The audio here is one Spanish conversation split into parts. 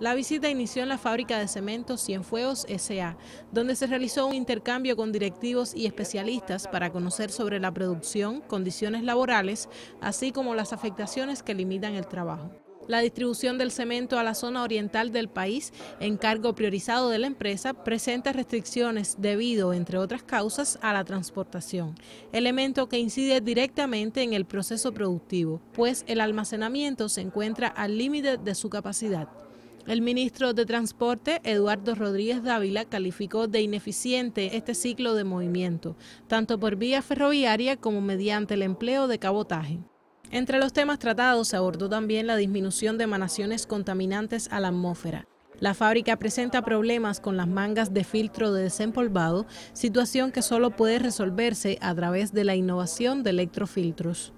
La visita inició en la fábrica de cemento Cienfuegos S.A., donde se realizó un intercambio con directivos y especialistas para conocer sobre la producción, condiciones laborales, así como las afectaciones que limitan el trabajo la distribución del cemento a la zona oriental del país, encargo priorizado de la empresa, presenta restricciones debido, entre otras causas, a la transportación, elemento que incide directamente en el proceso productivo, pues el almacenamiento se encuentra al límite de su capacidad. El ministro de Transporte, Eduardo Rodríguez Dávila, calificó de ineficiente este ciclo de movimiento, tanto por vía ferroviaria como mediante el empleo de cabotaje. Entre los temas tratados se abordó también la disminución de emanaciones contaminantes a la atmósfera. La fábrica presenta problemas con las mangas de filtro de desempolvado, situación que solo puede resolverse a través de la innovación de electrofiltros.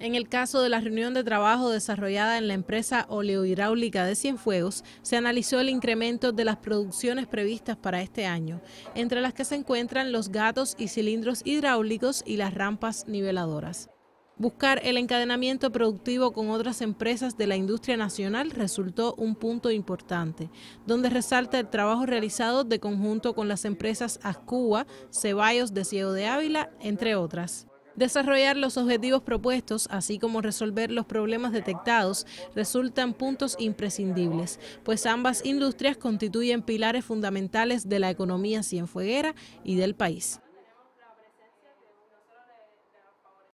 En el caso de la reunión de trabajo desarrollada en la empresa oleohidráulica de Cienfuegos, se analizó el incremento de las producciones previstas para este año, entre las que se encuentran los gatos y cilindros hidráulicos y las rampas niveladoras. Buscar el encadenamiento productivo con otras empresas de la industria nacional resultó un punto importante, donde resalta el trabajo realizado de conjunto con las empresas Ascuba, Ceballos de Ciego de Ávila, entre otras. Desarrollar los objetivos propuestos, así como resolver los problemas detectados, resultan puntos imprescindibles, pues ambas industrias constituyen pilares fundamentales de la economía cienfueguera y del país.